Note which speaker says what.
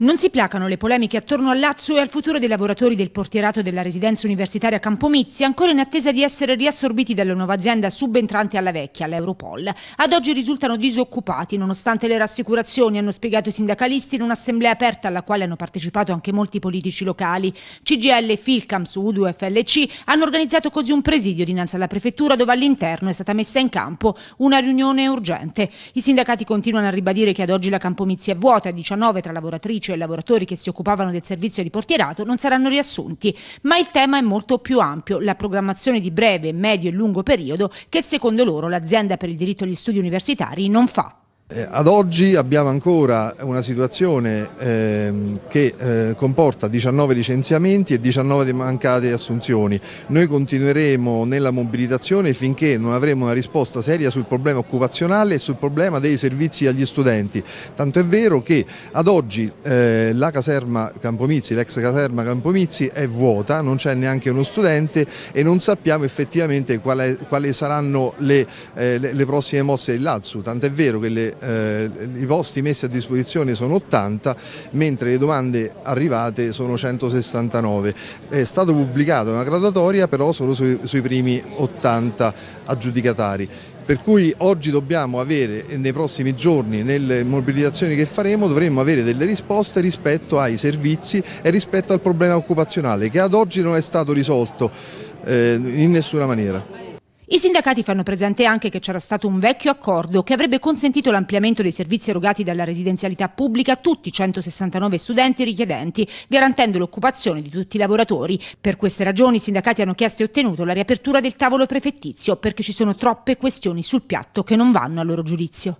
Speaker 1: Non si placano le polemiche attorno al Lazio e al futuro dei lavoratori del portierato della residenza universitaria Campomizzi, ancora in attesa di essere riassorbiti dalla nuova azienda subentrante alla vecchia, l'Europol. Ad oggi risultano disoccupati, nonostante le rassicurazioni, hanno spiegato i sindacalisti in un'assemblea aperta alla quale hanno partecipato anche molti politici locali. CGL Filcams, Udu su FLC hanno organizzato così un presidio dinanzi alla prefettura dove all'interno è stata messa in campo una riunione urgente. I sindacati continuano a ribadire che ad oggi la Campomizzi è vuota, 19 tra lavoratrici cioè lavoratori che si occupavano del servizio di portierato, non saranno riassunti, ma il tema è molto più ampio, la programmazione di breve, medio e lungo periodo che secondo loro l'azienda per il diritto agli studi universitari non fa.
Speaker 2: Eh, ad oggi abbiamo ancora una situazione ehm, che eh, comporta 19 licenziamenti e 19 mancate assunzioni. Noi continueremo nella mobilitazione finché non avremo una risposta seria sul problema occupazionale e sul problema dei servizi agli studenti. Tanto è vero che ad oggi eh, la caserma Campomizzi, l'ex caserma Campomizzi è vuota, non c'è neanche uno studente e non sappiamo effettivamente quali, saranno le, prossime mosse dell'Azzu. Tant'è vero che le eh, i posti messi a disposizione sono 80 mentre le domande arrivate sono 169. È stata pubblicata una graduatoria però solo sui, sui primi 80 aggiudicatari per cui oggi dobbiamo avere nei prossimi giorni, nelle mobilitazioni che faremo, dovremmo avere delle risposte rispetto ai servizi e rispetto al problema occupazionale che ad oggi non è stato risolto eh, in nessuna maniera.
Speaker 1: I sindacati fanno presente anche che c'era stato un vecchio accordo che avrebbe consentito l'ampliamento dei servizi erogati dalla residenzialità pubblica a tutti i 169 studenti richiedenti, garantendo l'occupazione di tutti i lavoratori. Per queste ragioni i sindacati hanno chiesto e ottenuto la riapertura del tavolo prefettizio perché ci sono troppe questioni sul piatto che non vanno a loro giudizio.